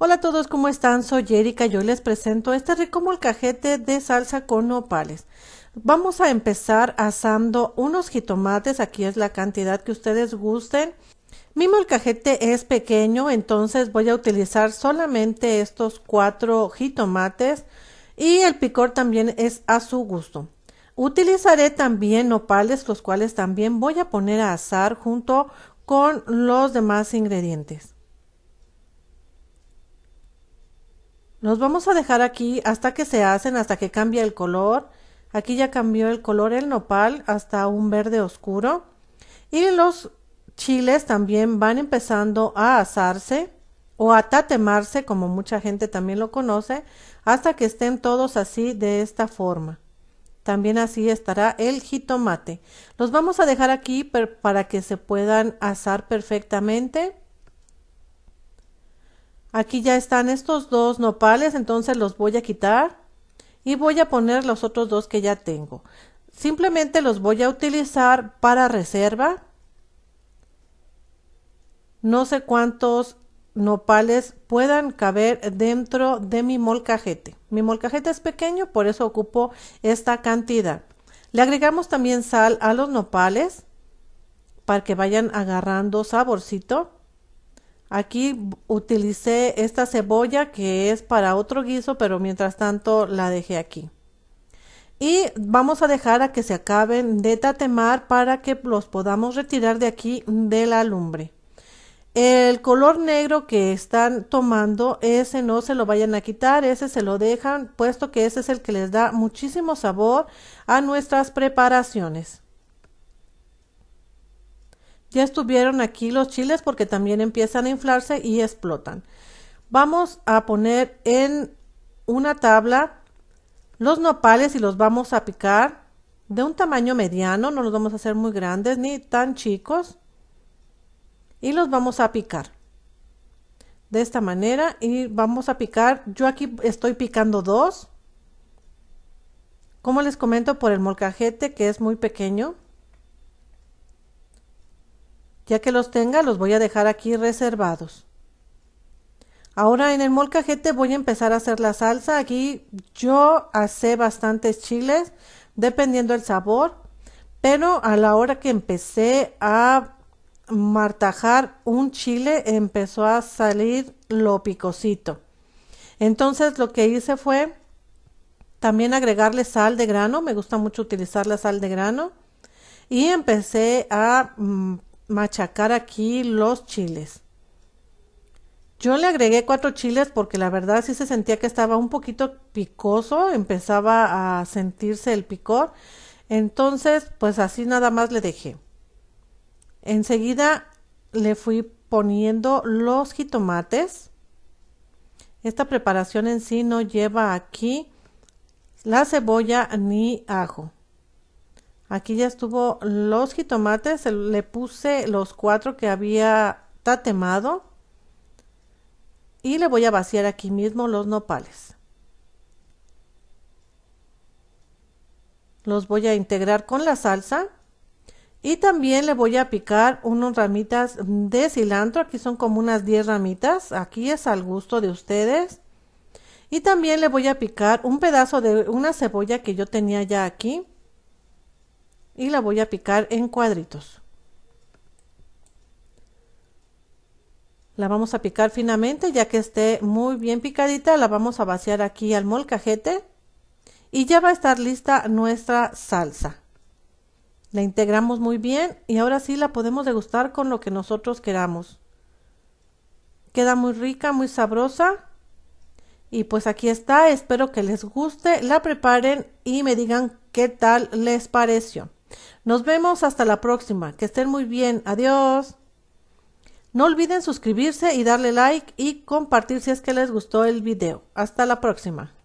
Hola a todos, ¿cómo están? Soy Erika y les presento este rico molcajete de salsa con nopales. Vamos a empezar asando unos jitomates, aquí es la cantidad que ustedes gusten. Mi molcajete es pequeño, entonces voy a utilizar solamente estos cuatro jitomates y el picor también es a su gusto. Utilizaré también nopales, los cuales también voy a poner a asar junto con los demás ingredientes. Los vamos a dejar aquí hasta que se hacen, hasta que cambie el color. Aquí ya cambió el color el nopal hasta un verde oscuro. Y los chiles también van empezando a asarse o a tatemarse, como mucha gente también lo conoce, hasta que estén todos así de esta forma. También así estará el jitomate. Los vamos a dejar aquí para que se puedan asar perfectamente. Aquí ya están estos dos nopales, entonces los voy a quitar y voy a poner los otros dos que ya tengo. Simplemente los voy a utilizar para reserva. No sé cuántos nopales puedan caber dentro de mi molcajete. Mi molcajete es pequeño, por eso ocupo esta cantidad. Le agregamos también sal a los nopales para que vayan agarrando saborcito. Aquí utilicé esta cebolla que es para otro guiso, pero mientras tanto la dejé aquí. Y vamos a dejar a que se acaben de tatemar para que los podamos retirar de aquí de la lumbre. El color negro que están tomando, ese no se lo vayan a quitar, ese se lo dejan, puesto que ese es el que les da muchísimo sabor a nuestras preparaciones. Ya estuvieron aquí los chiles porque también empiezan a inflarse y explotan. Vamos a poner en una tabla los nopales y los vamos a picar de un tamaño mediano, no los vamos a hacer muy grandes ni tan chicos. Y los vamos a picar de esta manera y vamos a picar. Yo aquí estoy picando dos. Como les comento, por el molcajete que es muy pequeño. Ya que los tenga, los voy a dejar aquí reservados. Ahora en el molcajete voy a empezar a hacer la salsa. Aquí yo hacé bastantes chiles, dependiendo del sabor. Pero a la hora que empecé a martajar un chile, empezó a salir lo picosito. Entonces lo que hice fue también agregarle sal de grano. Me gusta mucho utilizar la sal de grano. Y empecé a mm, machacar aquí los chiles. Yo le agregué cuatro chiles porque la verdad sí se sentía que estaba un poquito picoso, empezaba a sentirse el picor. Entonces, pues así nada más le dejé. Enseguida le fui poniendo los jitomates. Esta preparación en sí no lleva aquí la cebolla ni ajo. Aquí ya estuvo los jitomates, le puse los cuatro que había tatemado y le voy a vaciar aquí mismo los nopales. Los voy a integrar con la salsa y también le voy a picar unas ramitas de cilantro, aquí son como unas 10 ramitas, aquí es al gusto de ustedes. Y también le voy a picar un pedazo de una cebolla que yo tenía ya aquí y la voy a picar en cuadritos. La vamos a picar finamente, ya que esté muy bien picadita, la vamos a vaciar aquí al molcajete y ya va a estar lista nuestra salsa. La integramos muy bien y ahora sí la podemos degustar con lo que nosotros queramos. Queda muy rica, muy sabrosa. Y pues aquí está, espero que les guste, la preparen y me digan qué tal les pareció. Nos vemos hasta la próxima. Que estén muy bien. Adiós. No olviden suscribirse y darle like y compartir si es que les gustó el video. Hasta la próxima.